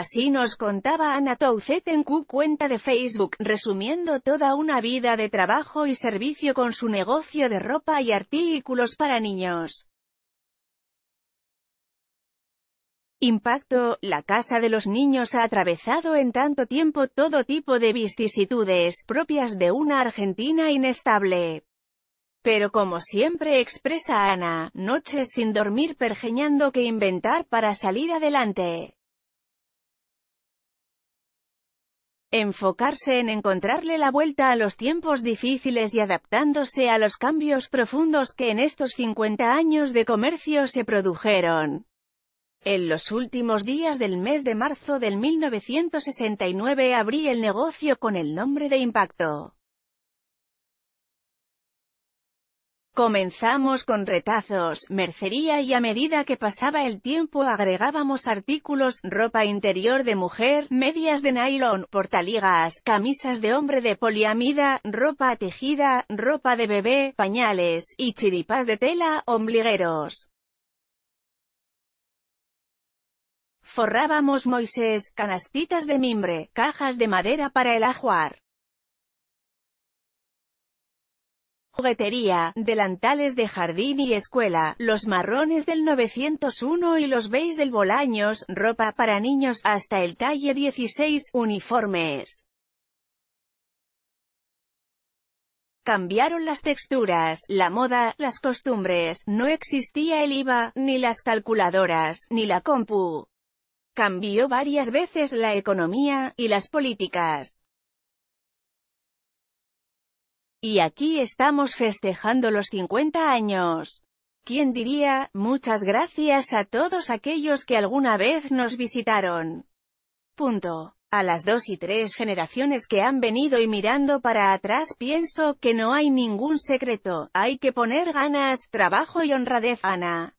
Así nos contaba Ana Toucet en su cuenta de Facebook, resumiendo toda una vida de trabajo y servicio con su negocio de ropa y artículos para niños. Impacto, la Casa de los Niños ha atravesado en tanto tiempo todo tipo de vicisitudes, propias de una Argentina inestable. Pero como siempre expresa Ana, noches sin dormir pergeñando que inventar para salir adelante. Enfocarse en encontrarle la vuelta a los tiempos difíciles y adaptándose a los cambios profundos que en estos 50 años de comercio se produjeron. En los últimos días del mes de marzo del 1969 abrí el negocio con el nombre de Impacto. Comenzamos con retazos, mercería y a medida que pasaba el tiempo agregábamos artículos, ropa interior de mujer, medias de nylon, portaligas, camisas de hombre de poliamida, ropa tejida, ropa de bebé, pañales, y chiripas de tela, ombligueros. Forrábamos moisés, canastitas de mimbre, cajas de madera para el ajuar. delantales de jardín y escuela, los marrones del 901 y los beige del Bolaños, ropa para niños hasta el talle 16, uniformes. Cambiaron las texturas, la moda, las costumbres, no existía el IVA, ni las calculadoras, ni la compu. Cambió varias veces la economía, y las políticas. Y aquí estamos festejando los 50 años. ¿Quién diría? Muchas gracias a todos aquellos que alguna vez nos visitaron. Punto. A las dos y tres generaciones que han venido y mirando para atrás pienso que no hay ningún secreto, hay que poner ganas, trabajo y honradez, Ana.